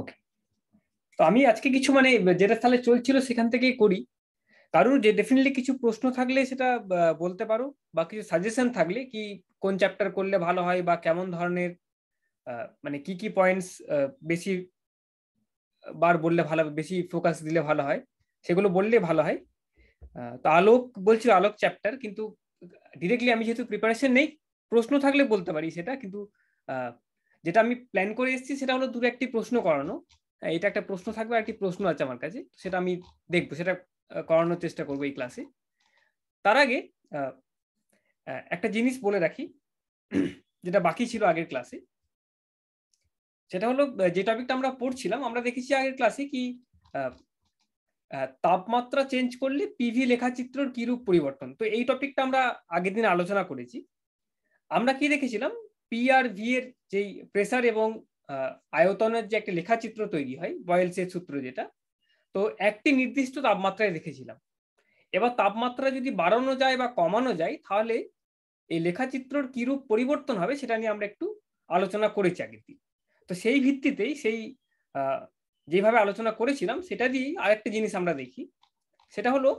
ওকে তো আমি আজকে কিছু মানে যেটা তাহলে চলছিল সেখান থেকেই করি কারোর যে ডেফিনেটলি কিছু প্রশ্ন থাকলে সেটা বলতে পারো বা কিছু সাজেশন থাকলে কি কোন চ্যাপ্টার করলে ভালো হয় বা কেমন ধরনের মানে কি কি পয়েন্টস বেশি বার বললে ভালো বেশি ফোকাস দিলে ভালো হয় সেগুলো বললে ভালো হয় তো আলোক বলছিল আলোক চ্যাপ্টার কিন্তু ডিরেক্টলি আমি যেহেতু প্রিপারেশন নেই প্রশ্ন থাকলে বলতে পারি সেটা কিন্তু যেটা আমি প্ল্যান করে এসেছি সেটা হলো দু একটি প্রশ্ন করানো এটা একটা প্রশ্ন থাকবে একটি প্রশ্ন আছে আমার কাছে সেটা আমি দেখবো সেটা করানোর চেষ্টা করবো এই ক্লাসে তার আগে একটা জিনিস বলে রাখি যেটা বাকি ছিল আগের ক্লাসে সেটা হলো যে টপিকটা আমরা পড়ছিলাম আমরা দেখেছি আগের ক্লাসে কি তাপমাত্রা চেঞ্জ করলে পিভি লেখাচিত্রর কিরূপ পরিবর্তন তো এই টপিকটা আমরা আগের দিন আলোচনা করেছি আমরা কি দেখেছিলাম পিআরভি এর যেই প্রেসার এবং আয়তনের যে একটা লেখাচিত্র তৈরি হয় বয়েলসের সূত্র যেটা তো একটি নির্দিষ্ট তাপমাত্রায় রেখেছিলাম এবার তাপমাত্রা যদি বাড়ানো যায় বা কমানো যায় তাহলে এই লেখাচিত্রর কিরূপ পরিবর্তন হবে সেটা নিয়ে আমরা একটু আলোচনা করেছি আগের দিন তো সেই ভিত্তিতেই সেই যেভাবে আলোচনা করেছিলাম সেটা দিয়েই আরেকটা জিনিস আমরা দেখি সেটা হলো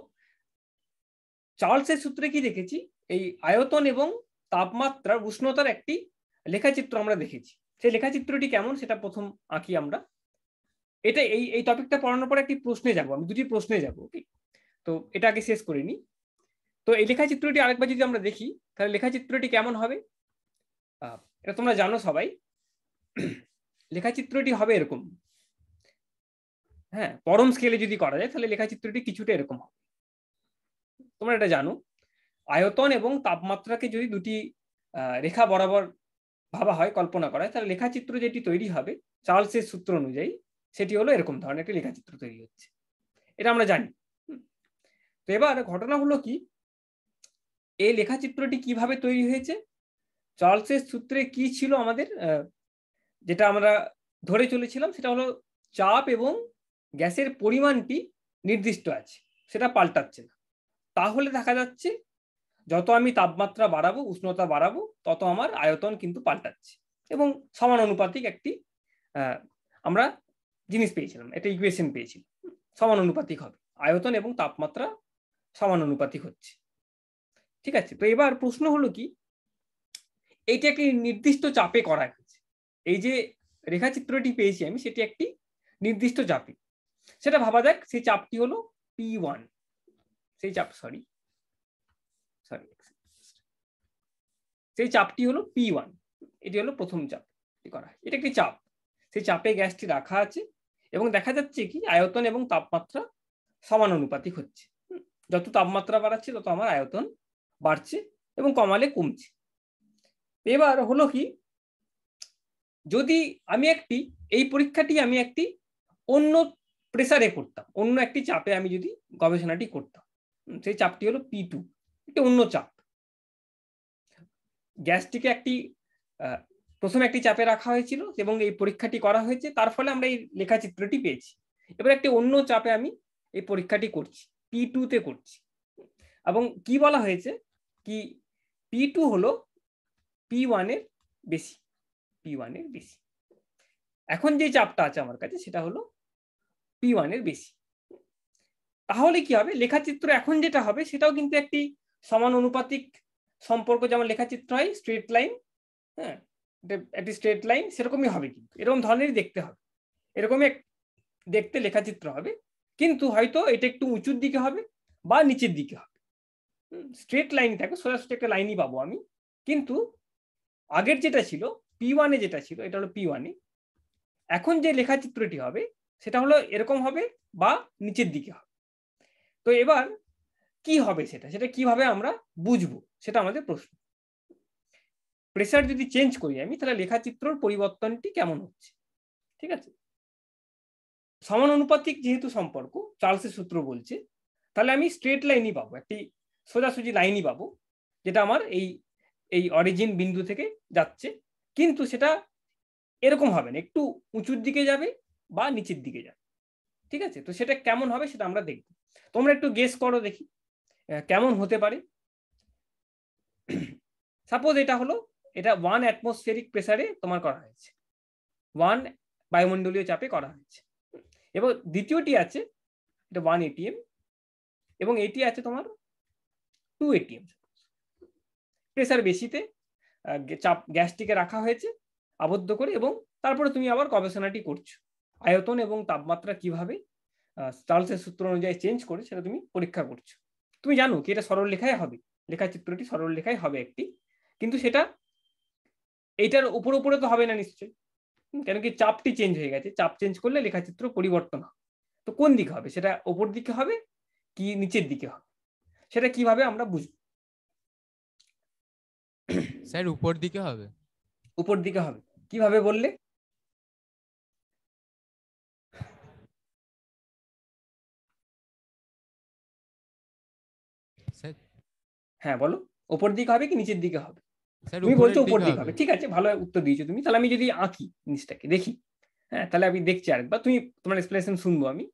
চার্লসের সূত্রে কি দেখেছি এই আয়তন এবং তাপমাত্রার উষ্ণতার একটি লেখাচিত্র আমরা দেখেছি সেই লেখাচিত্রটি কেমন সেটা প্রথম আঁকি আমরা এটা এই এই টপিকটা পড়ানোর পর একটি প্রশ্নে যাব আমি দুটি প্রশ্নে যাব ওকে তো এটা আগে শেষ করে নিই তো এই লেখাচিত্রটি আরেকবার যদি আমরা দেখি তাহলে লেখাচিত্রটি কেমন হবে এটা তোমরা জানো সবাই লেখাচিত্রটি হবে এরকম হ্যাঁ পরম স্কেলে যদি করা যায় তাহলে লেখাচিত্রটি কিছুটা এরকম হবে তোমরা এটা জানো আয়তন এবং তাপমাত্রাকে যদি দুটি রেখা বরাবর ভাবা হয় কল্পনা করা হয় তাহলে লেখাচিত্র যেটি তৈরি হবে চার্লসের সূত্র অনুযায়ী সেটি হলো এরকম ধরনের একটি লেখাচিত্র তৈরি হচ্ছে এটা আমরা জানি তো এবার ঘটনা হলো কি এই লেখাচিত্রটি কিভাবে তৈরি হয়েছে চার্লসের সূত্রে কি ছিল আমাদের যেটা আমরা ধরে চলেছিলাম সেটা হলো চাপ এবং গ্যাসের পরিমাণটি নির্দিষ্ট আছে সেটা পাল্টাচ্ছে না তাহলে দেখা যাচ্ছে যত আমি তাপমাত্রা বাড়াবো উষ্ণতা বাড়াবো তত আমার আয়তন কিন্তু পাল্টাচ্ছে এবং সমান অনুপাতিক একটি আমরা জিনিস পেয়েছিলাম একটা ইকুয়েশন পেয়েছিলাম সমান অনুপাতিক হবে আয়তন এবং তাপমাত্রা সমান অনুপাতিক হচ্ছে ঠিক আছে তো এবার প্রশ্ন হলো কি এইটা একটি নির্দিষ্ট চাপে করা হয়েছে এই যে রেখাচিত্রটি পেয়েছি আমি সেটি একটি নির্দিষ্ট চাপে সেটা ভাবা যাক সেই চাপটি হলো পি ওয়ান সেই চাপ সরি সেই চাপটি হলো পি ওয়ান এটি হলো প্রথম চাপ করা এটা একটি চাপ সেই চাপে গ্যাসটি রাখা আছে এবং দেখা যাচ্ছে কি আয়তন এবং তাপমাত্রা সমানুপাতিক হচ্ছে যত তাপমাত্রা বাড়াচ্ছে তত আমার আয়তন বাড়ছে এবং কমালে কমছে এবার হলো কি যদি আমি একটি এই পরীক্ষাটি আমি একটি অন্য প্রেসারে করতাম অন্য একটি চাপে আমি যদি গবেষণাটি করতাম সেই চাপটি হলো পি টু একটি অন্য চাপ গ্যাসটিকে একটি প্রথমে একটি চাপে রাখা হয়েছিল এবং এই পরীক্ষাটি করা হয়েছে তার ফলে আমরা এই লেখাচিত্রটি পেয়েছি এবার একটি অন্য চাপে আমি এই পরীক্ষাটি করছি পি টুতে করছি এবং কি বলা হয়েছে কি পি টু হলো পি ওয়ানের বেশি পি ওয়ানের বেশি এখন যে চাপটা আছে আমার কাছে সেটা হলো পি ওয়ানের বেশি তাহলে কি হবে লেখাচিত্র এখন যেটা হবে সেটাও কিন্তু একটি সমান অনুপাতিক সম্পর্ক যেমন লেখা চিত্র হয় স্ট্রেট লাইন হ্যাঁ একটি স্ট্রেট লাইন সেরকমই হবে কিন্তু এরকম ধরনেরই দেখতে হবে এরকমই দেখতে লেখাচিত্র হবে কিন্তু হয়তো এটা একটু উঁচুর দিকে হবে বা নিচের দিকে হবে স্ট্রেট লাইন থাকে সোজাসুজি একটা লাইনই পাবো আমি কিন্তু আগের যেটা ছিল পি ওয়ানে যেটা ছিল এটা হলো পি ওয়ানে এখন যে লেখাচিত্রটি হবে সেটা হলো এরকম হবে বা নিচের দিকে হবে তো এবার কি হবে সেটা সেটা কিভাবে আমরা বুঝবো সেটা আমাদের প্রশ্ন প্রেসার যদি চেঞ্জ করি আমি তাহলে লেখাচিত্রর পরিবর্তনটি কেমন হচ্ছে ঠিক আছে সমান অনুপাতিক যেহেতু সম্পর্ক চার্লসের সূত্র বলছে তাহলে আমি স্ট্রেট লাইনই পাবো একটি সোজাসুজি লাইনই পাবো যেটা আমার এই এই অরিজিন বিন্দু থেকে যাচ্ছে কিন্তু সেটা এরকম হবে না একটু উঁচুর দিকে যাবে বা নিচের দিকে যাবে ঠিক আছে তো সেটা কেমন হবে সেটা আমরা দেখব তোমরা একটু গেস করো দেখি কেমন হতে পারে সাপোজ এটা হলো এটা ওয়ান অ্যাটমসফিয়ারিক প্রেসারে তোমার করা হয়েছে ওয়ান বায়ুমণ্ডলীয় চাপে করা হয়েছে এবং দ্বিতীয়টি আছে এটা ওয়ান এটিএম এবং এটি আছে তোমার টু এটিএম প্রেসার বেশিতে চাপ গ্যাসটিকে রাখা হয়েছে আবদ্ধ করে এবং তারপরে তুমি আবার গবেষণাটি করছো আয়তন এবং তাপমাত্রা কিভাবে চার্লসের সূত্র অনুযায়ী চেঞ্জ করে সেটা তুমি পরীক্ষা করছো তুমি জানো কি এটা সরল লেখায় হবে লেখা চিত্রটি সরল লেখায় হবে একটি কিন্তু সেটা এইটার উপর উপরে তো হবে না নিশ্চয়ই কেন কি চাপটি চেঞ্জ হয়ে গেছে চাপ চেঞ্জ করলে লেখাচিত্র পরিবর্তন হবে তো কোন দিকে হবে সেটা ওপর দিকে হবে কি নিচের দিকে হবে সেটা কিভাবে আমরা বুঝব স্যার উপর দিকে হবে উপর দিকে হবে কিভাবে বললে হ্যাঁ বলো ওপর দিকে হবে কি নিচের দিকে হবে তুমি বলছো উপর দিকে হবে ঠিক আছে ভালো উত্তর দিয়েছো তুমি তাহলে আমি যদি আঁকি জিনিসটাকে দেখি হ্যাঁ তাহলে আমি দেখছি আরেকবার তুমি তোমার এক্সপ্লেনেশন শুনবো আমি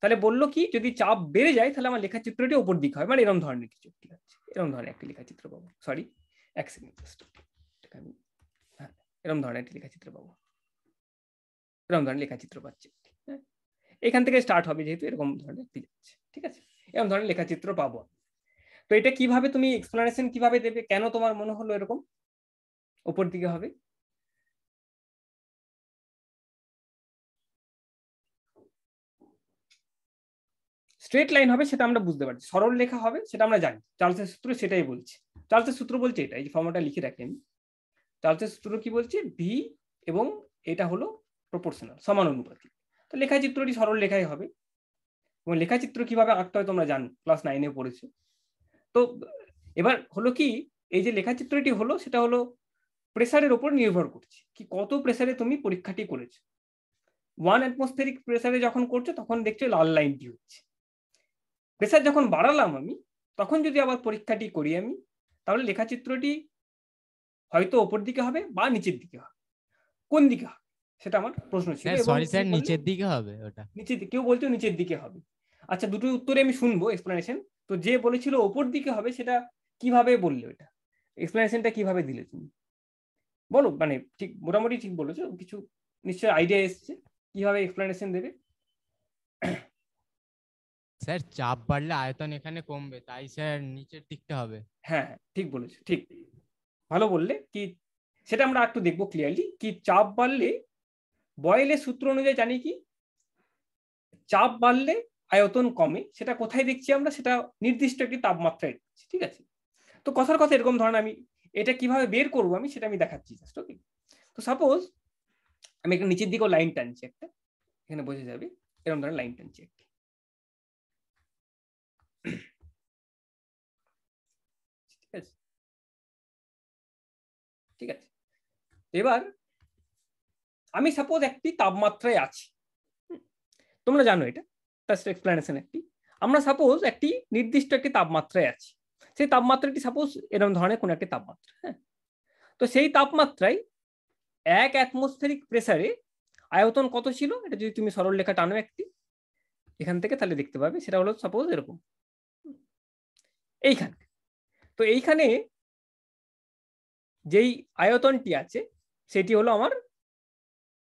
তাহলে বললো কি যদি চাপ বেড়ে যায় তাহলে আমার লেখা চিত্রটি ওপর দিকে হয় মানে এরকম ধরনের কিছু ঠিক আছে এরকম ধরনের একটি লেখা চিত্র পাবো সরি এক সেকেন্ড আমি হ্যাঁ এরকম ধরনের একটি লেখা চিত্র পাবো এরকম ধরনের লেখা চিত্র পাচ্ছি হ্যাঁ, এখান থেকে স্টার্ট হবে যেহেতু এরকম ধরনের যাচ্ছে ঠিক আছে এরকম ধরনের লেখা চিত্র পাবো আমি তো এটা কিভাবে তুমি এক্সপ্লানেশন কিভাবে দেবে কেন তোমার মনে হলো এরকম উপর দিকে হবে স্ট্রেট লাইন হবে সেটা আমরা বুঝতে পারছি সরল লেখা হবে সেটা আমরা জানি চার্লসের সূত্র সেটাই বলছে চার্লসের সূত্র বলছে এটা এই ফর্মটা লিখে রাখি আমি চার্লসের সূত্র কি বলছে ভি এবং এটা হলো প্রপোর্শনাল সমানুপাতিক তো লেখাচিত্রটি সরল লেখাই হবে এবং লেখাচিত্র কিভাবে আঁকতে হয় তোমরা জানো ক্লাস নাইনে পড়েছো তো এবার হলো কি এই যে লেখা চিত্রটি হলো সেটা হলো প্রেসারের ওপর নির্ভর করছে কি কত প্রেসারে তুমি পরীক্ষাটি করেছো ওয়ান অ্যাটমসফেরিক প্রেসারে যখন করছো তখন দেখছো লাল লাইনটি হচ্ছে প্রেসার যখন বাড়ালাম আমি তখন যদি আবার পরীক্ষাটি করি আমি তাহলে লেখা চিত্রটি হয়তো ওপর দিকে হবে বা নিচের দিকে হবে কোন দিকে হবে সেটা আমার প্রশ্ন ছিল সরি স্যার নিচের দিকে হবে ওটা নিচের কেউ বলছো নিচের দিকে হবে আচ্ছা দুটো উত্তরে আমি শুনবো এক্সপ্লেনেশন তো যে বলেছিল ওপর দিকে হবে সেটা কিভাবে বললে ওটা এক্সপ্লেনেশনটা কিভাবে দিলে তুমি বলো মানে ঠিক মোটামুটি ঠিক বলেছো কিছু নিশ্চয় আইডিয়া এসছে কিভাবে এক্সপ্লেনেশন দেবে স্যার চাপ বাড়লে আয়তন এখানে কমবে তাই স্যার নিচের দিকটা হবে হ্যাঁ, হ্যাঁ ঠিক বলেছো ঠিক ভালো বললে কি সেটা আমরা একটু দেখবো ক্লিয়ারলি কি চাপ বাড়লে বয়েলের সূত্র অনুযায়ী জানি কি চাপ বাড়লে আয়তন কমে সেটা কোথায় দেখছি আমরা সেটা নির্দিষ্ট একটি তাপমাত্রায় দেখছি ঠিক আছে তো কথার কথা এরকম ধরনের আমি এটা কিভাবে বের করবো আমি সেটা আমি দেখাচ্ছি জাস্ট ওকে তো সাপোজ আমি একটা নিচের দিকেও লাইন টানছি একটা এখানে বোঝা যাবে এরকম ধরনের লাইন টানছি একটি ঠিক আছে ঠিক আছে এবার আমি সাপোজ একটি তাপমাত্রায় আছি তোমরা জানো এটা তার এক্সপ্লেনেশন একটি আমরা সাপোজ একটি নির্দিষ্ট একটি তাপমাত্রায় আছি সেই তাপমাত্রাটি সাপোজ এরকম ধরনের কোনো একটি তাপমাত্রা হ্যাঁ তো সেই তাপমাত্রায় এক অ্যাটমসফেরিক প্রেসারে আয়তন কত ছিল এটা যদি তুমি সরল লেখা টানো একটি এখান থেকে তাহলে দেখতে পাবে সেটা হলো সাপোজ এরকম এইখানে তো এইখানে যেই আয়তনটি আছে সেটি হলো আমার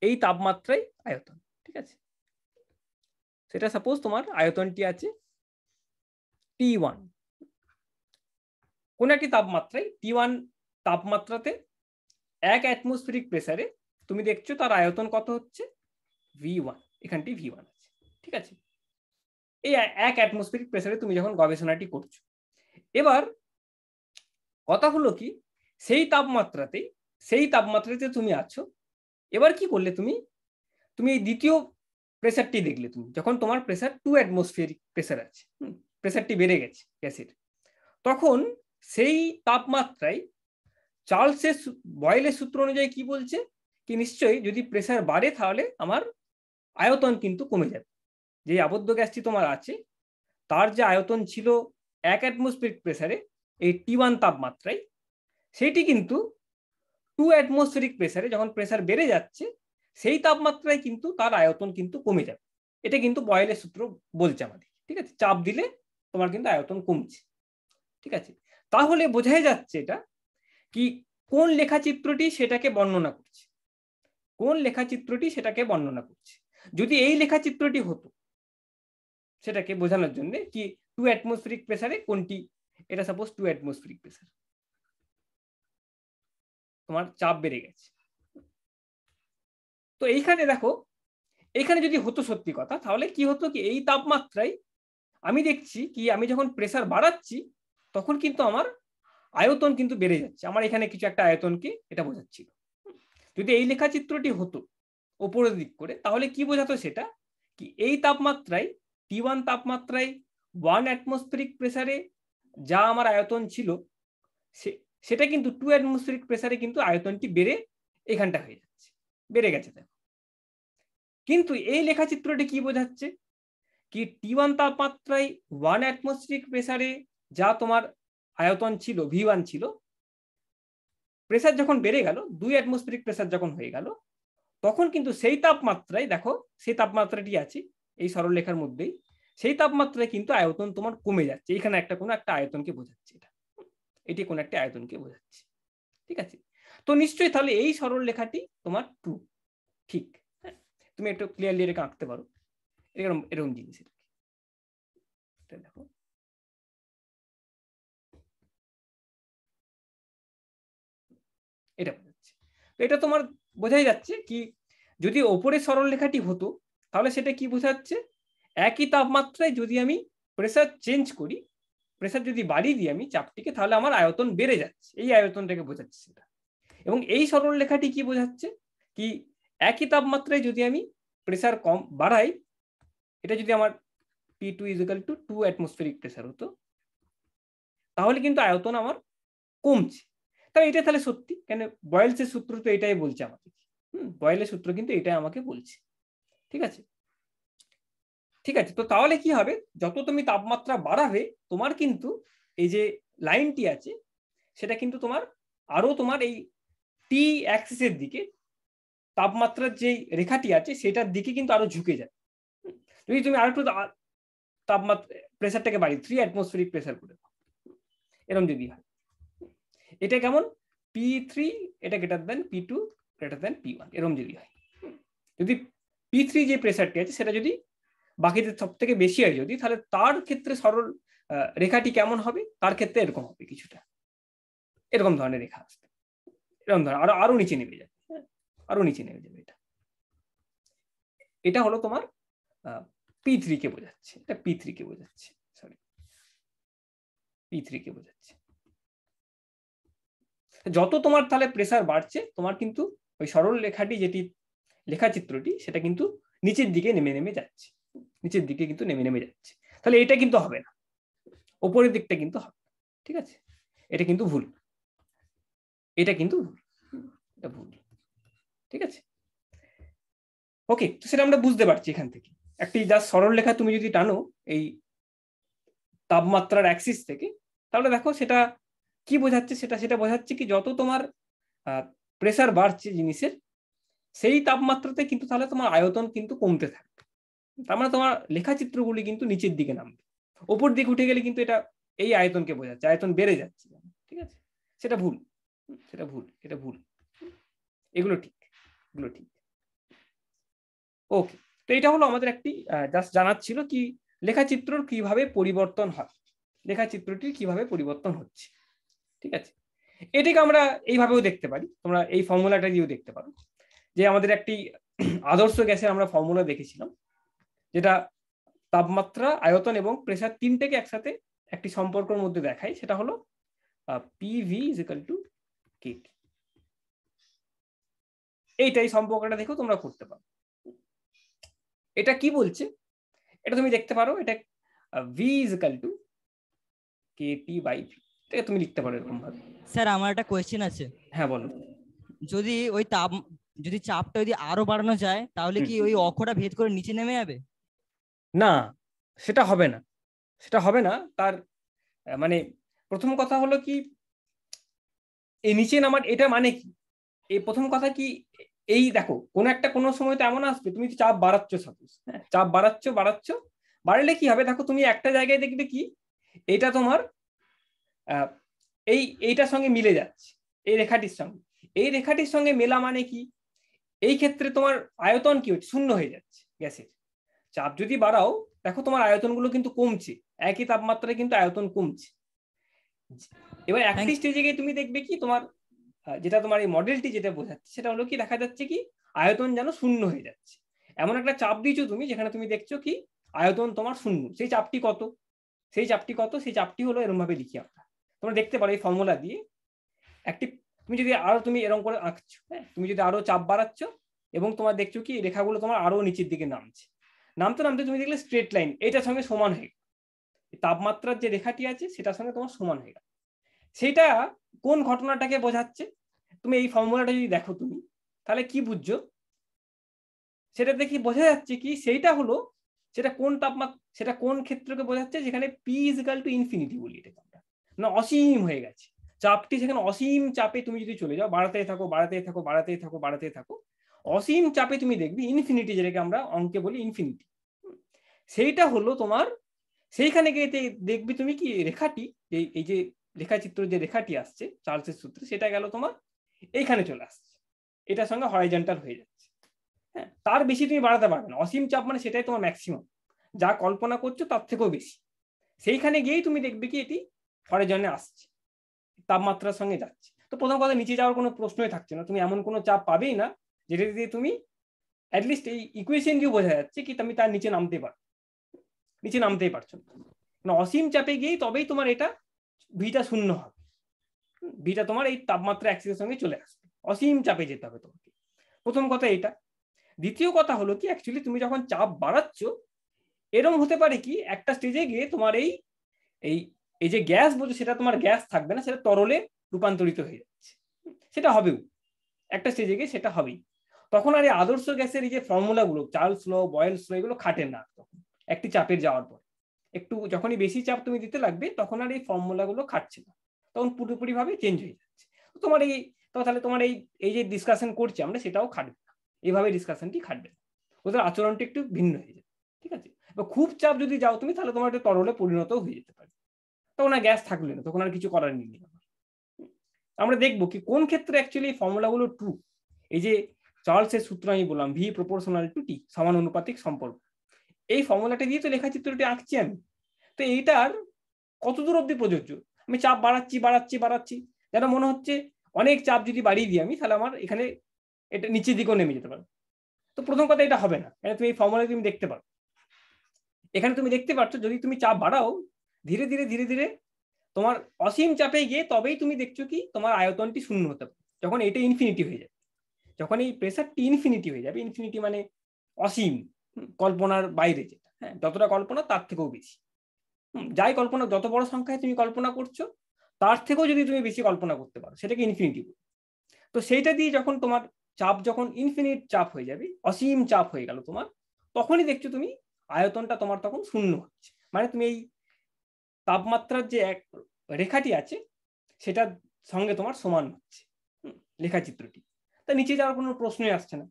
এই তাপমাত্রায় আয়তন ঠিক আছে সেটা সাপোজ তোমার আয়তনটি আছে টি ওয়ান কোন একটি তাপমাত্রায় টি ওয়ান তাপমাত্রাতে এক অ্যাটমসফিরিক প্রেসারে তুমি দেখছো তার আয়তন কত হচ্ছে ভি ওয়ান এখানটি ভি ওয়ান আছে ঠিক আছে এই এক অ্যাটমসফিরিক প্রেসারে তুমি যখন গবেষণাটি করছো এবার কথা হলো কি সেই তাপমাত্রাতেই সেই তাপমাত্রাতে তুমি আছো এবার কি করলে তুমি তুমি এই দ্বিতীয় প্রেসারটি দেখলে তুমি যখন তোমার প্রেসার টু অ্যাটমসফিয়ার প্রেসার আছে প্রেসারটি বেড়ে গেছে গ্যাসের তখন সেই তাপমাত্রায় চার্লসের বয়েলের সূত্র অনুযায়ী কি বলছে কি নিশ্চয়ই যদি প্রেসার বাড়ে তাহলে আমার আয়তন কিন্তু কমে যাবে যে আবদ্ধ গ্যাসটি তোমার আছে তার যে আয়তন ছিল এক অ্যাটমসফিয়ার প্রেসারে এই টি ওয়ান তাপমাত্রায় সেটি কিন্তু টু অ্যাটমসফিয়ারিক প্রেসারে যখন প্রেসার বেড়ে যাচ্ছে সেই তাপমাত্রায় কিন্তু তার আয়তন কিন্তু কমে যাবে এটা কিন্তু বয়েলের সূত্র বলছে আমাদের ঠিক আছে চাপ দিলে তোমার কিন্তু আয়তন কমছে ঠিক আছে তাহলে বোঝাই যাচ্ছে এটা কি কোন লেখাচিত্রটি সেটাকে বর্ণনা করছে কোন লেখাচিত্রটি সেটাকে বর্ণনা করছে যদি এই লেখাচিত্রটি হতো সেটাকে বোঝানোর জন্য কি টু অ্যাটমসফিরিক প্রেসারে কোনটি এটা সাপোজ টু অ্যাটমসফিরিক প্রেসার তোমার চাপ বেড়ে গেছে তো এইখানে দেখো এখানে যদি হতো সত্যি কথা তাহলে কি হতো কি এই তাপমাত্রায় আমি দেখছি কি আমি যখন প্রেসার বাড়াচ্ছি তখন কিন্তু আমার আয়তন কিন্তু বেড়ে যাচ্ছে আমার এখানে কিছু একটা আয়তনকে এটা বোঝাচ্ছিল যদি এই লেখাচিত্রটি হতো ওপরের দিক করে তাহলে কি বোঝাতো সেটা কি এই তাপমাত্রায় টি ওয়ান তাপমাত্রায় ওয়ান অ্যাটমসফেরিক প্রেসারে যা আমার আয়তন ছিল সে সেটা কিন্তু টু অ্যাটমসফেরিক প্রেসারে কিন্তু আয়তনটি বেড়ে এখানটা হয়ে যাচ্ছে বেড়ে গেছে দেখো কিন্তু এই লেখা চিত্রটি কি বোঝাচ্ছে কি টি ওয়ান তাপমাত্রায় ওয়ান অ্যাটমসফিক প্রেসারে যা তোমার আয়তন ছিল ভি ওয়ান ছিল প্রেসার যখন বেড়ে গেল দুই অ্যাটমসফিয়ারিক প্রেসার যখন হয়ে গেল তখন কিন্তু সেই তাপমাত্রায় দেখো সেই তাপমাত্রাটি আছে এই লেখার মধ্যেই সেই তাপমাত্রায় কিন্তু আয়তন তোমার কমে যাচ্ছে এখানে একটা কোনো একটা আয়তনকে বোঝাচ্ছে এটা এটি কোনো একটা আয়তনকে বোঝাচ্ছে ঠিক আছে তো নিশ্চয়ই তাহলে এই সরল লেখাটি তোমার ট্রু ঠিক তুমি একটু ক্লিয়ারলি এটাকে আঁকতে পারো এরকম এরকম জিনিস এটা দেখো এটা বোঝাচ্ছে এটা তোমার বোঝাই যাচ্ছে কি যদি ওপরে সরল রেখাটি হতো তাহলে সেটা কি বোঝাচ্ছে একই তাপমাত্রায় যদি আমি প্রেসার চেঞ্জ করি প্রেসার যদি বাড়িয়ে দিই আমি চাপটিকে তাহলে আমার আয়তন বেড়ে যাচ্ছে এই আয়তনটাকে বোঝাচ্ছে সেটা এবং এই সরল রেখাটি কি বোঝাচ্ছে কি একই তাপমাত্রায় যদি আমি প্রেসার কম বাড়াই এটা যদি আমার P two is equal to two atmospheric pressure হতো তাহলে কিন্তু আয়তন আমার কমছে তাহলে এটা তাহলে সত্যি কেন বয়েলসের সূত্র তো এটাই বলছে আমাকে হুম বয়েলের সূত্র কিন্তু এটাই আমাকে বলছে ঠিক আছে ঠিক আছে তো তাহলে কি হবে যত তুমি তাপমাত্রা বাড়াবে তোমার কিন্তু এই যে লাইনটি আছে সেটা কিন্তু তোমার আরো তোমার এই টি অ্যাক্সিসের দিকে তাপমাত্রার যে রেখাটি আছে সেটার দিকে কিন্তু আরো ঝুঁকে যায় যদি তুমি আরেকটু তাপমাত্রা প্রেসারটাকে বাড়িয়ে থ্রি অ্যাটমসফিয়ারিক প্রেসার করে এরকম যদি হয় এটা কেমন পি থ্রি এটা greater than P two greater than P one এরকম যদি হয় যদি পি থ্রি যে প্রেসারটি আছে সেটা যদি বাকিদের সব থেকে বেশি হয় যদি তাহলে তার ক্ষেত্রে সরল রেখাটি কেমন হবে তার ক্ষেত্রে এরকম হবে কিছুটা এরকম ধরনের রেখা আসবে এরকম ধরনের আরো আরো নিচে নেমে যায় আরো নিচে নেমে যাবে এটা এটা হলো তোমার পি থ্রিকে বোঝাচ্ছে এটা পি কে বোঝাচ্ছে সরি পি কে বোঝাচ্ছে যত তোমার তাহলে প্রেসার বাড়ছে তোমার কিন্তু ওই সরল লেখাটি যেটি লেখা চিত্রটি সেটা কিন্তু নিচের দিকে নেমে নেমে যাচ্ছে নিচের দিকে কিন্তু নেমে নেমে যাচ্ছে তাহলে এটা কিন্তু হবে না ওপরের দিকটা কিন্তু হবে ঠিক আছে এটা কিন্তু ভুল এটা কিন্তু ভুল এটা ভুল ঠিক আছে ওকে তো সেটা আমরা বুঝতে পারছি এখান থেকে একটি যা সরল লেখা তুমি যদি টানো এই তাপমাত্রার অ্যাক্সিস থেকে তাহলে দেখো সেটা কি বোঝাচ্ছে সেটা সেটা বোঝাচ্ছে কি যত তোমার প্রেসার বাড়ছে জিনিসের সেই তাপমাত্রাতে কিন্তু তাহলে তোমার আয়তন কিন্তু কমতে থাকবে তার মানে তোমার লেখাচিত্রগুলি কিন্তু নিচের দিকে নামবে ওপর দিকে উঠে গেলে কিন্তু এটা এই আয়তনকে বোঝাচ্ছে আয়তন বেড়ে যাচ্ছে ঠিক আছে সেটা ভুল সেটা ভুল এটা ভুল এগুলো ঠিক গুলো ঠিক ওকে তো এটা হলো আমাদের একটি জাস্ট জানার ছিল কি লেখাচিত্র কিভাবে পরিবর্তন হয় লেখা চিত্রটির কিভাবে পরিবর্তন হচ্ছে ঠিক আছে এটিকে আমরা এইভাবেও দেখতে পারি তোমরা এই ফর্মুলাটা দিয়েও দেখতে পারো যে আমাদের একটি আদর্শ গ্যাসের আমরা ফর্মুলা দেখেছিলাম যেটা তাপমাত্রা আয়তন এবং প্রেশার তিনটেকে একসাথে একটি সম্পর্কের মধ্যে দেখায় সেটা হলো পিভি ইজ টু কেটি এইটাই সম্পর্কটা দেখেও তোমরা করতে পারো এটা কি বলছে এটা তুমি দেখতে পারো এটা V is equal to K P by V এটা তুমি লিখতে পারো এরকম ভাবে স্যার আমার একটা কোয়েশ্চেন আছে হ্যাঁ বলো যদি ওই তাপ যদি চাপটা যদি আরো বাড়ানো যায় তাহলে কি ওই অক্ষটা ভেদ করে নিচে নেমে যাবে না সেটা হবে না সেটা হবে না তার মানে প্রথম কথা হলো কি এই নিচে নামার এটা মানে কি এই প্রথম কথা কি এই দেখো কোনো একটা কোনো সময় তো এমন আসবে তুমি চাপ বাড়াচ্ছ সাপোজ হ্যাঁ চাপ বাড়াচ্ছ বাড়াচ্ছ বাড়লে কি হবে দেখো তুমি একটা জায়গায় দেখবে কি এটা তোমার এই এইটার সঙ্গে মিলে যাচ্ছে এই রেখাটির সঙ্গে এই রেখাটির সঙ্গে মেলা মানে কি এই ক্ষেত্রে তোমার আয়তন কি হচ্ছে শূন্য হয়ে যাচ্ছে গ্যাসের চাপ যদি বাড়াও দেখো তোমার আয়তনগুলো কিন্তু কমছে একই তাপমাত্রায় কিন্তু আয়তন কমছে এবার একটি স্টেজে গিয়ে তুমি দেখবে কি তোমার যেটা তোমার এই মডেলটি যেটা বোঝাচ্ছে সেটা হলো কি দেখা যাচ্ছে কি আয়তন যেন শূন্য হয়ে যাচ্ছে এমন একটা চাপ দিয়েছো তুমি যেখানে তুমি দেখছো কি আয়তন তোমার শূন্য সেই চাপটি কত সেই চাপটি কত সেই চাপটি হলো এরমভাবে লিখি আমরা তোমরা দেখতে পারো এই ফর্মুলা দিয়ে একটি তুমি যদি আরো তুমি এরকম করে আঁকছো হ্যাঁ তুমি যদি আরো চাপ বাড়াচ্ছ এবং তোমার দেখছো কি রেখাগুলো তোমার আরো নিচের দিকে নামছে নামতে নামতে তুমি দেখলে স্ট্রেট লাইন এটার সঙ্গে সমান হয়ে তাপমাত্রার যে রেখাটি আছে সেটার সঙ্গে তোমার সমান হয়ে গেল সেটা কোন ঘটনাটাকে বোঝাচ্ছে তুমি এই ফর্মুলাটা যদি দেখো তুমি তাহলে কি বুঝছো সেটা দেখি বোঝা যাচ্ছে কি সেইটা হলো সেটা কোন তাপমাত্রা সেটা কোন ক্ষেত্রকে বোঝাচ্ছে যেখানে পি ইজকাল টু ইনফিনিটি বলি এটা না অসীম হয়ে গেছে চাপটি সেখানে অসীম চাপে তুমি যদি চলে যাও বাড়াতেই থাকো বাড়াতেই থাকো বাড়াতেই থাকো বাড়াতেই থাকো অসীম চাপে তুমি দেখবি ইনফিনিটি যেটাকে আমরা অঙ্কে বলি ইনফিনিটি সেইটা হলো তোমার সেইখানে গিয়ে দেখবি তুমি কি রেখাটি এই যে রেখাচিত্র যে রেখাটি আসছে চার্লসের সূত্রে সেটা গেল তোমার এইখানে চলে আসছে এটার সঙ্গে হরাইজেন্টাল হয়ে যাচ্ছে হ্যাঁ তার বেশি তুমি বাড়াতে পারবে না অসীম চাপ মানে সেটাই তোমার ম্যাক্সিমাম যা কল্পনা করছো তার থেকেও বেশি সেইখানে গিয়েই তুমি দেখবে কি এটি হরাইজনে আসছে তাপমাত্রার সঙ্গে যাচ্ছে তো প্রথম কথা নিচে যাওয়ার কোনো প্রশ্নই থাকছে না তুমি এমন কোনো চাপ পাবেই না যেটা দিয়ে তুমি অ্যাটলিস্ট এই ইকুয়েশন দিয়ে বোঝা যাচ্ছে কি তুমি তার নিচে নামতে পারো নিচে নামতেই পারছো না মানে অসীম চাপে গিয়েই তবেই তোমার এটা ভিটা শূন্য হবে ভিটা তোমার এই তাপমাত্রা অ্যাক্সিসের সঙ্গে চলে আসবে অসীম চাপে যেতে হবে তোমাকে প্রথম কথা এটা দ্বিতীয় কথা হলো কি অ্যাকচুয়ালি তুমি যখন চাপ বাড়াচ্ছ এরম হতে পারে কি একটা স্টেজে গিয়ে তোমার এই এই এই যে গ্যাস বলছো সেটা তোমার গ্যাস থাকবে না সেটা তরলে রূপান্তরিত হয়ে যাচ্ছে সেটা হবেও একটা স্টেজে গিয়ে সেটা হবেই তখন আর এই আদর্শ গ্যাসের এই যে ফর্মুলাগুলো চার্লস লো বয়েলস লো এগুলো খাটে না তখন একটি চাপের যাওয়ার পর একটু যখনই বেশি চাপ তুমি দিতে লাগবে তখন আর এই ফর্মুলাগুলো খাটছে না তখন পুরোপুরি ভাবে চেঞ্জ হয়ে যাচ্ছে তোমার এই তাহলে তোমার এই এই যে ডিসকাশন করছি আমরা সেটাও খাটবে না এইভাবে ডিসকাশনটি খাটবে না ওদের আচরণটি একটু ভিন্ন হয়ে যাবে ঠিক আছে বা খুব চাপ যদি যাও তুমি তাহলে তোমার একটা তরলে পরিণত হয়ে যেতে পারে তখন আর গ্যাস থাকলে না তখন আর কিছু করার নেই আমরা দেখবো কি কোন ক্ষেত্রে অ্যাকচুয়ালি এই ফর্মুলাগুলো ট্রু এই যে চার্লসের সূত্র আমি বললাম ভি প্রপোর্শনাল টু টি সমান অনুপাতিক সম্পর্ক এই ফর্মুলাটা দিয়ে তো লেখাচিত্রটি আঁকছি আমি তো এইটার কতদূর অব্দি প্রযোজ্য আমি চাপ বাড়াচ্ছি বাড়াচ্ছি বাড়াচ্ছি যেন মনে হচ্ছে অনেক চাপ যদি বাড়িয়ে দিই আমি তাহলে আমার এখানে এটা নিচের দিকেও নেমে যেতে পারে তো প্রথম কথা এটা হবে না তুমি এই ফর্মুলা তুমি দেখতে পারো এখানে তুমি দেখতে পাচ্ছ যদি তুমি চাপ বাড়াও ধীরে ধীরে ধীরে ধীরে তোমার অসীম চাপে গিয়ে তবেই তুমি দেখছো কি তোমার আয়তনটি শূন্য হতে পারে যখন এটা ইনফিনিটি হয়ে যাবে যখন এই প্রেসারটি ইনফিনিটি হয়ে যাবে ইনফিনিটি মানে অসীম কল্পনার বাইরে যেটা হ্যাঁ যতটা কল্পনা তার থেকেও বেশি যাই কল্পনা যত বড় সংখ্যায় তুমি কল্পনা করছো তার থেকেও যদি তুমি বেশি কল্পনা করতে পারো সেটাকে ইনফিনিটি বলো তো সেইটা দিয়ে যখন তোমার চাপ যখন ইনফিনিট চাপ হয়ে যাবে অসীম চাপ হয়ে গেল তোমার তখনই দেখছো তুমি আয়তনটা তোমার তখন শূন্য হচ্ছে মানে তুমি এই তাপমাত্রার যে এক রেখাটি আছে সেটার সঙ্গে তোমার সমান হচ্ছে লেখাচিত্রটি তা নিচে যাওয়ার কোনো প্রশ্নই আসছে না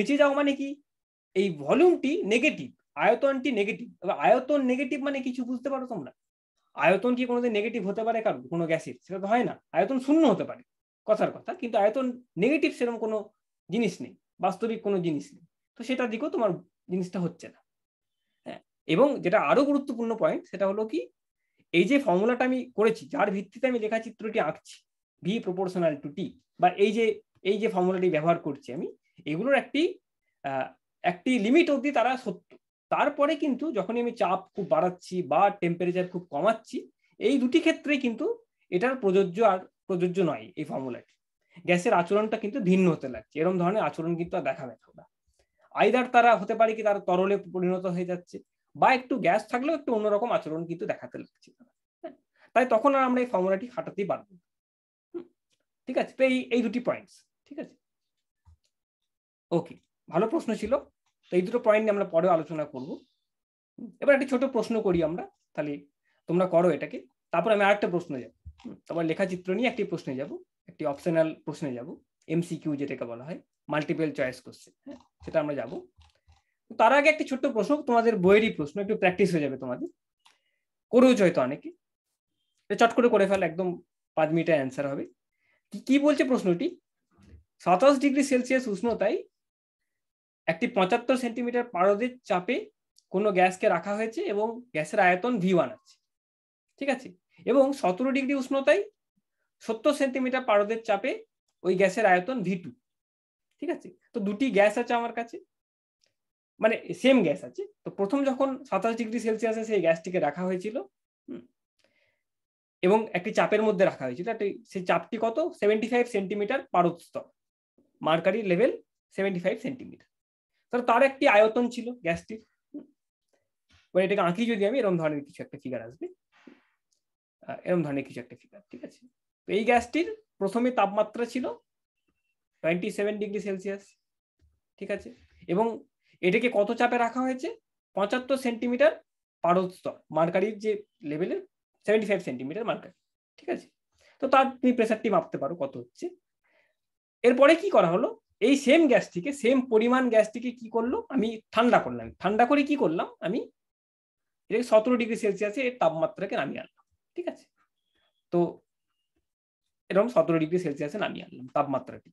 নিচে যাওয়া মানে কি এই ভলিউমটি নেগেটিভ আয়তনটি নেগেটিভ এবার আয়তন নেগেটিভ মানে কিছু বুঝতে পারো তোমরা আয়তন কি কোনোদিন নেগেটিভ হতে পারে কারণ কোনো গ্যাসের সেটা তো হয় না আয়তন শূন্য হতে পারে কথার কথা কিন্তু আয়তন নেগেটিভ সেরকম কোনো জিনিস নেই বাস্তবিক কোনো জিনিস নেই তো সেটা দিকেও তোমার জিনিসটা হচ্ছে না হ্যাঁ এবং যেটা আরও গুরুত্বপূর্ণ পয়েন্ট সেটা হলো কি এই যে ফর্মুলাটা আমি করেছি যার ভিত্তিতে আমি লেখা চিত্রটি আঁকছি ভি প্রপোর্শনাল টু টি বা এই যে এই যে ফর্মুলাটি ব্যবহার করছি আমি এগুলোর একটি একটি লিমিট অবধি তারা সত্য তারপরে কিন্তু যখনই আমি চাপ খুব বাড়াচ্ছি বা টেম্পারেচার খুব কমাচ্ছি এই দুটি ক্ষেত্রে কিন্তু এটার প্রযোজ্য আর প্রযোজ্য নয় এই ফর্মুলাটি গ্যাসের আচরণটা কিন্তু ভিন্ন হতে লাগছে এরকম ধরনের আচরণ কিন্তু আর দেখা যাচ্ছে না আইদার তারা হতে পারে কি তারা তরলে পরিণত হয়ে যাচ্ছে বা একটু গ্যাস থাকলেও একটু অন্যরকম আচরণ কিন্তু দেখাতে লাগছে তাই তখন আর আমরা এই ফর্মুলাটি হাঁটাতেই পারবো ঠিক আছে তো এই এই দুটি পয়েন্টস ঠিক আছে ওকে ভালো প্রশ্ন ছিল তো এই দুটো পয়েন্ট নিয়ে আমরা পরেও আলোচনা করব এবার একটা ছোট প্রশ্ন করি আমরা তাহলে তোমরা করো এটাকে তারপর আমি আরেকটা প্রশ্ন যাব তোমার লেখা চিত্র নিয়ে একটি প্রশ্নে যাব একটি অপশনাল প্রশ্নে যাব এমসিকিউ যেটাকে বলা হয় মাল্টিপেল চয়েস কোশ্চেন হ্যাঁ সেটা আমরা যাব তার আগে একটি ছোট্ট প্রশ্ন তোমাদের বইয়েরই প্রশ্ন একটু প্র্যাকটিস হয়ে যাবে তোমাদের করেওছ হয়তো অনেকে চট করে করে ফেল একদম পাঁচ মিনিটে অ্যান্সার হবে কি বলছে প্রশ্নটি সাতাশ ডিগ্রি সেলসিয়াস উষ্ণতায় একটি পঁচাত্তর সেন্টিমিটার পারদের চাপে কোনো গ্যাসকে রাখা হয়েছে এবং গ্যাসের আয়তন ভি ওয়ান আছে ঠিক আছে এবং সতেরো ডিগ্রি উষ্ণতায় সত্তর সেন্টিমিটার পারদের চাপে ওই গ্যাসের আয়তন ভি টু ঠিক আছে তো দুটি গ্যাস আছে আমার কাছে মানে সেম গ্যাস আছে তো প্রথম যখন সাতাশ ডিগ্রি সেলসিয়াসে সেই গ্যাসটিকে রাখা হয়েছিল এবং একটি চাপের মধ্যে রাখা হয়েছিল সেই চাপটি কত সেভেন্টি ফাইভ সেন্টিমিটার পারদস্তর mercury level seventy five centimetre তাহলে তার একটি আয়তন ছিল গ্যাসটির এবার এটাকে আঁকি যদি আমি এরম ধরনের কিছু একটা ফিগার আসবে এরম ধরনের কিছু একটা ফিগার ঠিক আছে তো এই গ্যাসটির প্রথমে তাপমাত্রা ছিল টোয়েন্টি সেভেন ডিগ্রি সেলসিয়াস ঠিক আছে এবং এটাকে কত চাপে রাখা হয়েছে পঁচাত্তর সেন্টিমিটার পারস্তর মার্কারির যে লেভেলের সেভেন্টি ফাইভ সেন্টিমিটার মার্কারি ঠিক আছে তো তার তুমি প্রেসারটি মাপতে পারো কত হচ্ছে এরপরে কি করা হলো এই সেম গ্যাসটিকে সেম পরিমাণ গ্যাসটিকে কি করলো আমি ঠান্ডা করলাম ঠান্ডা করে কি করলাম আমি এটাকে সতেরো ডিগ্রি সেলসিয়াসে এর তাপমাত্রাকে নামিয়ে আনলাম ঠিক আছে তো এরকম সতেরো ডিগ্রি সেলসিয়াসে নামিয়ে আনলাম তাপমাত্রাটি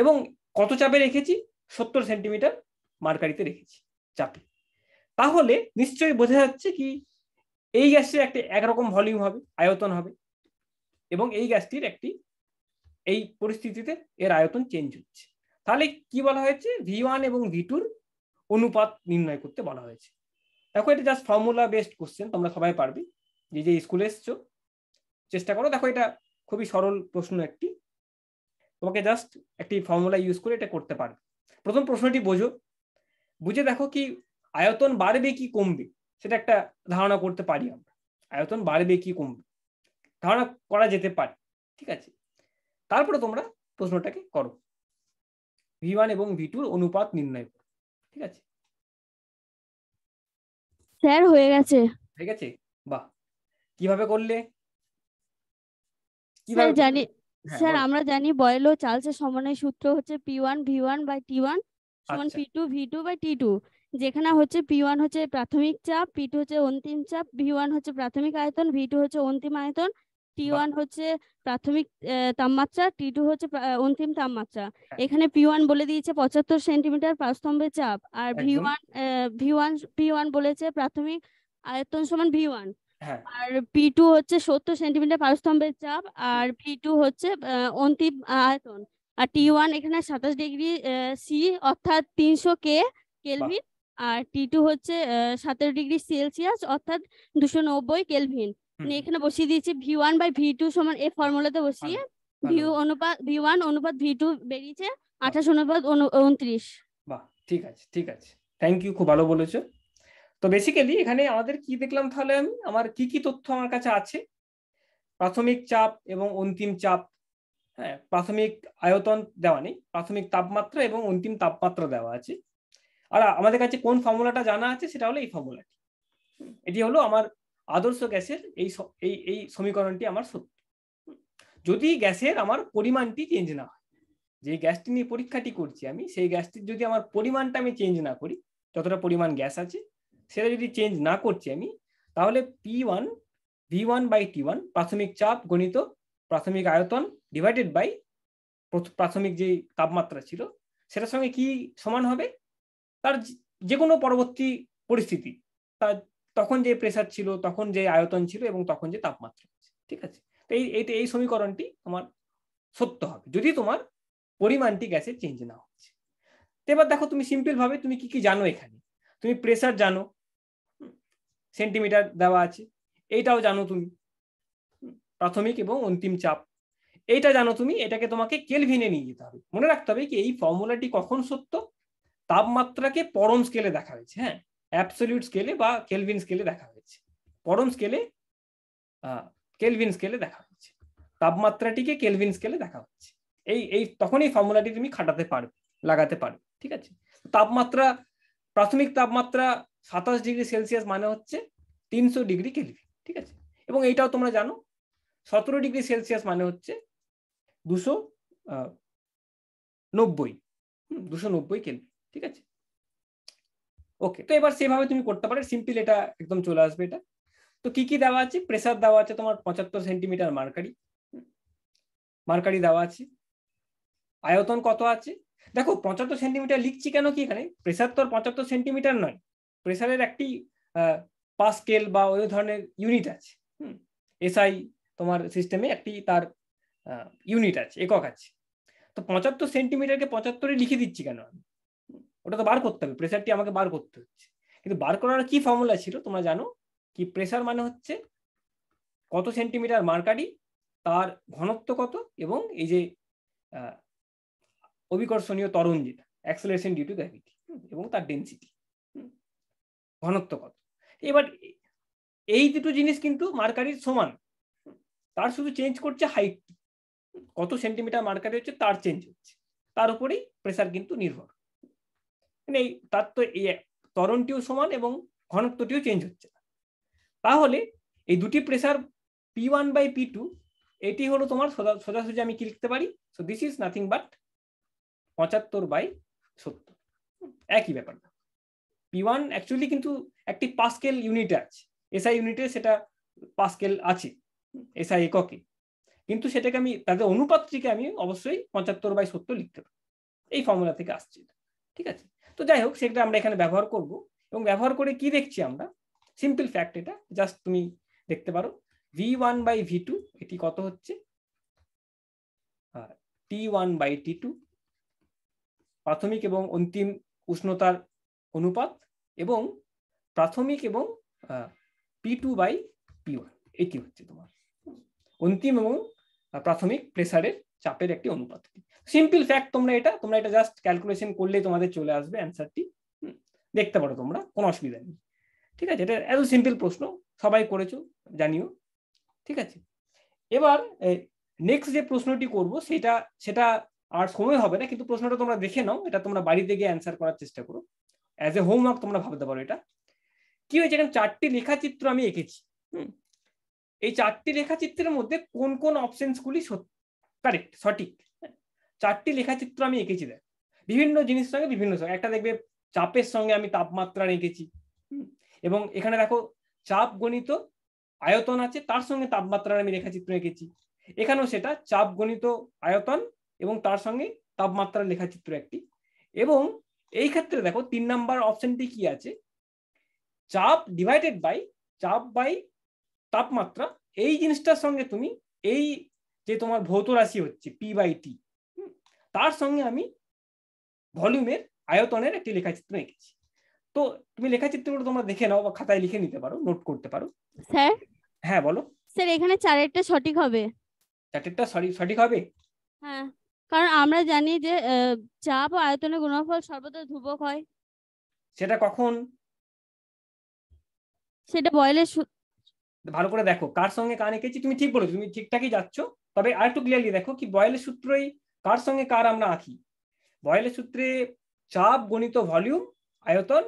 এবং কত চাপে রেখেছি সত্তর সেন্টিমিটার মার্কারিতে রেখেছি চাপে তাহলে নিশ্চয়ই বোঝা যাচ্ছে কি এই গ্যাসটির একটি একরকম ভলিউম হবে আয়তন হবে এবং এই গ্যাসটির একটি এই পরিস্থিতিতে এর আয়তন চেঞ্জ হচ্ছে তাহলে কি বলা হয়েছে ভি ওয়ান এবং ভি টুর অনুপাত নির্ণয় করতে বলা হয়েছে দেখো এটা জাস্ট ফর্মুলা বেসড কোশ্চেন তোমরা সবাই পারবে যে যে স্কুলে এসছো চেষ্টা করো দেখো এটা খুবই সরল প্রশ্ন একটি তোমাকে জাস্ট একটি ফর্মুলা ইউজ করে এটা করতে পারবে প্রথম প্রশ্নটি বোঝো বুঝে দেখো কি আয়তন বাড়বে কি কমবে সেটা একটা ধারণা করতে পারি আমরা আয়তন বাড়বে কি কমবে ধারণা করা যেতে পারে ঠিক আছে তারপরে তোমরা প্রশ্নটাকে করো ভি ওয়ান এবং ভি টুর অনুপাত নির্ণয় করো ঠিক আছে স্যার হয়ে গেছে ঠিক আছে বাহ কিভাবে করলে কিভাবে জানি হ্যাঁ, স্যার আমরা জানি বয়েল ও চার্লসের সমন্বয় সূত্র হচ্ছে P one V one by T one সমান P two V two by T two যেখানে হচ্ছে পি ওয়ান হচ্ছে প্রাথমিক চাপ পি টু হচ্ছে অন্তিম চাপ ভি ওয়ান হচ্ছে প্রাথমিক আয়তন ভি টু হচ্ছে অন্তিম আয়তন টি ওয়ান হচ্ছে প্রাথমিক তাপমাত্রা টি টু হচ্ছে অন্তিম তাপমাত্রা হ্যাঁ। এখানে পি ওয়ান বলে দিয়েছে পঁচাত্তর সেন্টিমিটার পাঁচস্তম্ভের চাপ আর V one V one P one বলেছে প্রাথমিক আয়তন সমান ভি ওয়ান হ্যাঁ। আর পি টু হচ্ছে সত্তর সেন্টিমিটার পারস্তম্ভের চাপ আর পি টু হচ্ছে অন্তিম আয়তন আর টি ওয়ান এখানে সাতাশ ডিগ্রি সি অর্থাৎ তিনশো কে কেলভিন আর টি টু হচ্ছে সতেরো ডিগ্রি সেলসিয়াস অর্থাৎ দুশো নব্বই কেলভিন এখানে বসিয়ে দিয়েছি V one by V two সমান এই ফর্মুলাতে বসিয়ে ভি অনুপাত ভি ওয়ান অনুপাত ভি টু বেরিয়েছে আঠাশ অনুপাত উনত্রিশ বাহ ঠিক আছে ঠিক আছে থ্যাংক ইউ খুব ভালো বলেছো তো বেসিক্যালি এখানে আমাদের কি দেখলাম তাহলে আমি আমার কি কি তথ্য আমার কাছে আছে প্রাথমিক চাপ এবং অন্তিম চাপ হ্যাঁ প্রাথমিক আয়তন দেওয়া নেই প্রাথমিক তাপমাত্রা এবং অন্তিম তাপমাত্রা দেওয়া আছে আর আমাদের কাছে কোন ফর্মুলাটা জানা আছে সেটা হলো এই ফর্মুলাটি এটি হলো আমার আদর্শ গ্যাসের এই এই এই সমীকরণটি আমার সত্য যদি গ্যাসের আমার পরিমাণটি চেঞ্জ না হয় যে গ্যাসটি নিয়ে পরীক্ষাটি করছি আমি সেই গ্যাসটির যদি আমার পরিমাণটা আমি চেঞ্জ না করি যতটা পরিমাণ গ্যাস আছে সেটা যদি চেঞ্জ না করছি আমি তাহলে P one V one by T one প্রাথমিক চাপ গণিত প্রাথমিক আয়তন ডিভাইডেড বাই প্রাথমিক যে তাপমাত্রা ছিল সেটার সঙ্গে কি সমান হবে তার যে কোনো পরবর্তী পরিস্থিতি তার তখন যে প্রেসার ছিল তখন যে আয়তন ছিল এবং তখন যে তাপমাত্রা ঠিক আছে তো এই এই সমীকরণটি তোমার সত্য হবে যদি তোমার পরিমাণটি গ্যাসের চেঞ্জ না হচ্ছে এবার দেখো তুমি সিম্পল ভাবে তুমি কি কি জানো এখানে তুমি প্রেসার জানো সেন্টিমিটার দেওয়া আছে এইটাও জানো তুমি প্রাথমিক এবং অন্তিম চাপ এইটা জানো তুমি এটাকে তোমাকে কেলভিনে নিয়ে যেতে হবে মনে রাখতে হবে কি এই ফর্মুলাটি কখন সত্য তাপমাত্রাকে পরম স্কেলে দেখা হয়েছে হ্যাঁ অ্যাপসলিউট স্কেলে বা কেলভিন স্কেলে দেখা হয়েছে পরম স্কেলে কেলভিন স্কেলে দেখা হচ্ছে তাপমাত্রাটিকে কেলভিন স্কেলে দেখা হচ্ছে এই এই তখন এই ফর্মুলাটি তুমি খাটাতে পারবে লাগাতে পারবে ঠিক আছে তাপমাত্রা প্রাথমিক তাপমাত্রা সাতাশ ডিগ্রি সেলসিয়াস মানে হচ্ছে তিনশো ডিগ্রি কেলভিন ঠিক আছে এবং এইটাও তোমরা জানো সতেরো ডিগ্রি সেলসিয়াস মানে হচ্ছে দুশো নব্বই দুশো নব্বই কেলভিন ঠিক আছে ওকে তো এবার সেভাবে তুমি করতে পারো সিম্পল এটা একদম চলে আসবে এটা তো কি কি দেওয়া আছে প্রেসার দেওয়া আছে তোমার পঁচাত্তর সেন্টিমিটার মার্কারি মার্কারি দেওয়া আছে আয়তন কত আছে দেখো পঁচাত্তর সেন্টিমিটার লিখছি কেন কি এখানে প্রেসার তো পঁচাত্তর সেন্টিমিটার নয় প্রেসারের একটি পাস্কেল বা ওই ধরনের ইউনিট আছে এসআই তোমার সিস্টেমে একটি তার ইউনিট আছে একক আছে তো পঁচাত্তর সেন্টিমিটারকে পঁচাত্তরে লিখে দিচ্ছি কেন আমি ওটা তো বার করতে হবে প্রেশারটি আমাকে বার করতে হচ্ছে কিন্তু বার করার কি ফর্মুলা ছিল তোমরা জানো কি প্রেশার মানে হচ্ছে কত সেন্টিমিটার মার্কারি তার ঘনত্ব কত এবং এই যে অবিকর্ষণীয় তরণ যেটা অ্যাক্সেলারেশন ডিউ টু গ্র্যাভিটি এবং তার ডেন্সিটি ঘনত্ব কত এবার এই দুটো জিনিস কিন্তু মার্কারির সমান তার শুধু চেঞ্জ করছে হাইট কত সেন্টিমিটার মার্কারি হচ্ছে তার চেঞ্জ হচ্ছে তার উপরেই প্রেসার কিন্তু নির্ভর মানে তার তো এই তরণটিও সমান এবং ঘনত্বটিও চেঞ্জ হচ্ছে না তাহলে এই দুটি pressure P one by P two এটি হলো তোমার সোজাসুজি আমি কি লিখতে পারি so this is nothing but পঁচাত্তর বাই সত্তর একই ব্যাপার না পি ওয়ান অ্যাকচুয়ালি কিন্তু একটি পাস্কেল ইউনিট আছে এসআই ইউনিটে সেটা পাস্কেল আছে এসআই এককে কিন্তু সেটাকে আমি তাদের অনুপাতটিকে আমি অবশ্যই পঁচাত্তর বাই সত্তর লিখতে পারি এই ফর্মুলা থেকে আসছে ঠিক আছে তো যাই হোক সেটা আমরা এখানে ব্যবহার করব এবং ব্যবহার করে কি দেখছি আমরা সিম্পল ফ্যাক্ট এটা জাস্ট তুমি দেখতে পারো V one by V two এটি কত হচ্ছে T one by T two প্রাথমিক এবং অন্তিম উষ্ণতার অনুপাত এবং প্রাথমিক এবং P two by P one এটি হচ্ছে তোমার অন্তিম এবং প্রাথমিক প্রেসারের চাপের একটি অনুপাত সিম্পল ফ্যাক্ট তোমরা এটা তোমরা এটা জাস্ট ক্যালকুলেশন করলে তোমাদের চলে আসবে অ্যান্সারটি দেখতে পারো তোমরা কোনো অসুবিধা নেই ঠিক আছে এটা এত সিম্পল প্রশ্ন সবাই করেছো জানিও ঠিক আছে এবার নেক্সট যে প্রশ্নটি করব সেটা সেটা আর সময় হবে না কিন্তু প্রশ্নটা তোমরা দেখে নাও এটা তোমরা বাড়িতে গিয়ে অ্যান্সার করার চেষ্টা করো অ্যাজ এ হোমওয়ার্ক তোমরা ভাবতে পারো এটা কি হয়েছে এখানে চারটি লেখাচিত্র আমি এঁকেছি এই চারটি লেখাচিত্রের মধ্যে কোন কোন অপশনসগুলি কারেক্ট সঠিক চারটি লেখাচিত্র আমি এঁকেছি দেখ বিভিন্ন জিনিসের সঙ্গে বিভিন্ন সঙ্গে একটা দেখবে চাপের সঙ্গে আমি তাপমাত্রা এঁকেছি এবং এখানে দেখো চাপ গণিত আয়তন আছে তার সঙ্গে তাপমাত্রার আমি লেখাচিত্র এঁকেছি এখানেও সেটা চাপ গণিত আয়তন এবং তার সঙ্গে তাপমাত্রার লেখাচিত্র একটি এবং এই ক্ষেত্রে দেখো তিন নাম্বার অপশনটি কি আছে চাপ ডিভাইডেড বাই চাপ বাই তাপমাত্রা এই জিনিসটার সঙ্গে তুমি এই যে তোমার ভৌত রাশি হচ্ছে পি বাই টি তার সঙ্গে আমি ভলিউমের আয়তনের একটি লেখাচিত্র এঁকেছি তো তুমি লেখাচিত্রগুলো তোমরা দেখে নাও বা খাতায় লিখে নিতে পারো নোট করতে পারো স্যার হ্যাঁ বলো স্যার এখানে চারেরটা সঠিক হবে চারেরটা সরি সঠিক হবে হ্যাঁ কারণ আমরা জানি যে চাপ ও আয়তনের গুণফল সর্বদা ধ্রুবক হয় সেটা কখন সেটা বয়লের ভালো করে দেখো কার সঙ্গে কান এঁকেছি তুমি ঠিক বলেছো তুমি ঠিকঠাকই যাচ্ছ তবে আর একটু ক্লিয়ারলি দেখো কি বয়লের সূত্রই কার সঙ্গে কার আমরা আঁকি বয়েলের সূত্রে চাপ গণিত ভলিউম আয়তন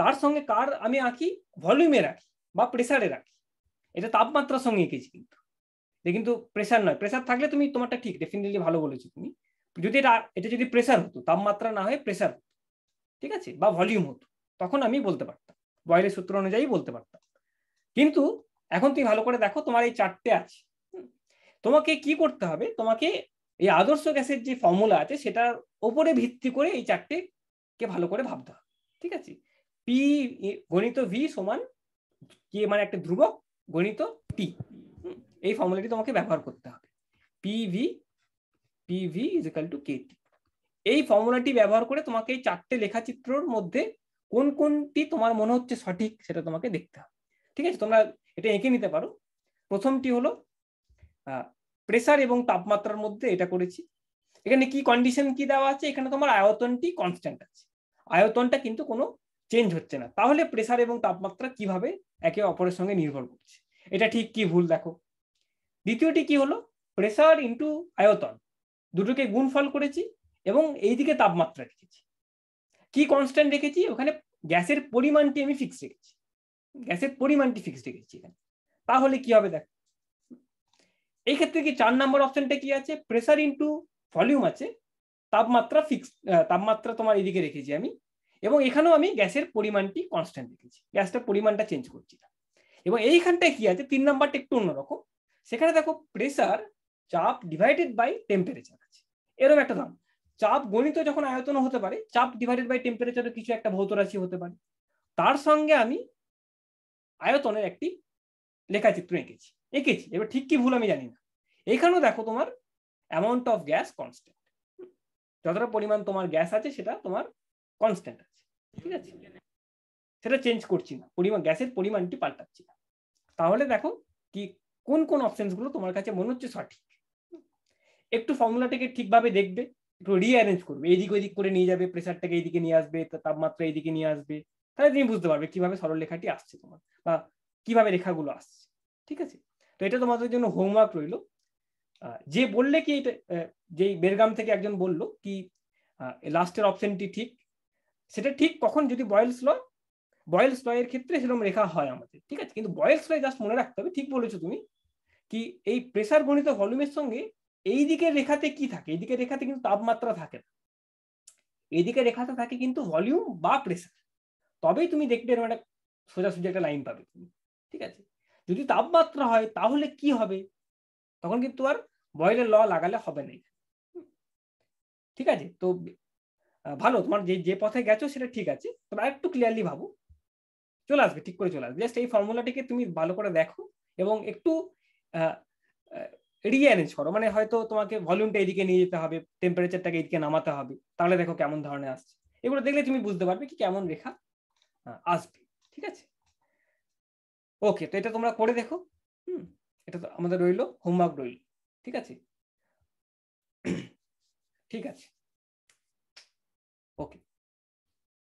তার সঙ্গে কার আমি আঁকি ভলিউমে রাখি বা প্রেসারে রাখি এটা তাপমাত্রার সঙ্গে এঁকেছি কিন্তু কিন্তু প্রেসার নয় প্রেসার থাকলে তুমি তোমারটা ঠিক ডেফিনেটলি ভালো বলেছো তুমি যদি এটা এটা যদি প্রেসার হতো তাপমাত্রা না হয়ে প্রেসার হতো ঠিক আছে বা ভলিউম হতো তখন আমি বলতে পারতাম বয়েলের সূত্র অনুযায়ী বলতে পারতাম কিন্তু এখন তুমি ভালো করে দেখো তোমার এই চারটে আছে তোমাকে কি করতে হবে তোমাকে এই আদর্শ গ্যাসের যে ফর্মুলা আছে সেটার ওপরে ভিত্তি করে এই চারটে কে ভালো করে ভাবতে হবে ঠিক আছে পি গণিত ভি সমান কে মানে একটা ধ্রুবক গণিত টি এই ফর্মুলাটি তোমাকে ব্যবহার করতে হবে P V P V is equal to K T এই ফর্মুলাটি ব্যবহার করে তোমাকে এই চারটে লেখাচিত্রর মধ্যে কোন কোনটি তোমার মনে হচ্ছে সঠিক সেটা তোমাকে দেখতে হবে ঠিক আছে তোমরা এটা এঁকে নিতে পারো প্রথমটি হলো প্রেসার এবং তাপমাত্রার মধ্যে এটা করেছি এখানে কি কন্ডিশন কি দেওয়া আছে এখানে তোমার আয়তনটি কনস্ট্যান্ট আছে আয়তনটা কিন্তু কোনো চেঞ্জ হচ্ছে না তাহলে প্রেসার এবং তাপমাত্রা কিভাবে একে অপরের সঙ্গে নির্ভর করছে এটা ঠিক কি ভুল দেখো দ্বিতীয়টি কি হলো প্রেসার ইন্টু আয়তন দুটোকে গুণফল করেছি এবং এইদিকে তাপমাত্রা রেখেছি কি কনস্ট্যান্ট রেখেছি ওখানে গ্যাসের পরিমাণটি আমি ফিক্স রেখেছি গ্যাসের পরিমাণটি ফিক্স রেখেছি এখানে তাহলে কি হবে দেখো এই ক্ষেত্রে কি চার নাম্বার অপশনটা কি আছে প্রেসার ইনটু ভলিউম আছে তাপমাত্রা ফিক্স তাপমাত্রা তোমার এদিকে রেখেছি আমি এবং এখানেও আমি গ্যাসের পরিমাণটি কনস্ট্যান্ট রেখেছি গ্যাসটার পরিমাণটা চেঞ্জ করছি না এবং এইখানটায় কি আছে তিন নাম্বারটা একটু অন্যরকম সেখানে দেখো প্রেসার চাপ ডিভাইডেড বাই টেম্পারেচার আছে এরকম একটা দাম চাপ গণিত যখন আয়তন হতে পারে চাপ ডিভাইডেড বাই টেম্পারেচারও কিছু একটা ভৌত রাশি হতে পারে তার সঙ্গে আমি আয়তনের একটি লেখাচিত্র এঁকেছি এঁকেছি এবার ঠিক কি ভুল আমি জানি না এখানেও দেখো তোমার অ্যামাউন্ট অফ গ্যাস কনস্ট্যান্ট যতটা পরিমাণ তোমার গ্যাস আছে সেটা তোমার কনস্ট্যান্ট আছে ঠিক আছে সেটা চেঞ্জ করছি না পরিমাণ গ্যাসের পরিমাণটি পাল্টাচ্ছি না তাহলে দেখো কি কোন কোন অপশনসগুলো তোমার কাছে মনে হচ্ছে সঠিক একটু ফর্মুলাটাকে ঠিকভাবে দেখবে একটু রিঅ্যারেঞ্জ করবে এইদিক ওইদিক করে নিয়ে যাবে প্রেশারটাকে এইদিকে নিয়ে আসবে তাপমাত্রা এইদিকে নিয়ে আসবে তাহলে তুমি বুঝতে পারবে কিভাবে সরল লেখাটি আসছে তোমার বা কিভাবে রেখাগুলো আসছে ঠিক আছে তো এটা তোমাদের জন্য হোমওয়ার্ক রইল যে বললে কি এটা যেই বেরগাম থেকে একজন বলল কি লাস্টের অপশনটি ঠিক সেটা ঠিক কখন যদি বয়েলস ল বয়েলস ল এর ক্ষেত্রে সেরকম রেখা হয় আমাদের ঠিক আছে কিন্তু বয়েলস ল জাস্ট মনে রাখতে হবে ঠিক বলেছো তুমি কি এই প্রেসার গণিত ভলিউমের সঙ্গে এই দিকের রেখাতে কি থাকে এই দিকের রেখাতে কিন্তু তাপমাত্রা থাকে না এইদিকে রেখাতে থাকে কিন্তু ভলিউম বা প্রেসার তবেই তুমি দেখবে এরকম একটা সোজাসুজি একটা লাইন পাবে তুমি ঠিক আছে যদি তাপমাত্রা হয় তাহলে কি হবে তখন কিন্তু আর বয়েলের ল লাগালে হবে না ঠিক আছে তো ভালো তোমার যে যে পথে গেছো সেটা ঠিক আছে তোমরা একটু ক্লিয়ারলি ভাবো চলে আসবে ঠিক করে চলে আসবে জাস্ট এই ফর্মুলাটিকে তুমি ভালো করে দেখো এবং একটু রিঅ্যারেঞ্জ করো মানে হয়তো তোমাকে ভলিউমটা এদিকে নিয়ে যেতে হবে টেম্পারেচারটাকে এদিকে নামাতে হবে তাহলে দেখো কেমন ধরনের আসছে এগুলো দেখলে তুমি বুঝতে পারবে কি কেমন রেখা আসবে ঠিক আছে ওকে তো এটা তোমরা করে দেখো হুম এটা তো আমাদের রইল হোমওয়ার্ক রইল ঠিক আছে ঠিক আছে ওকে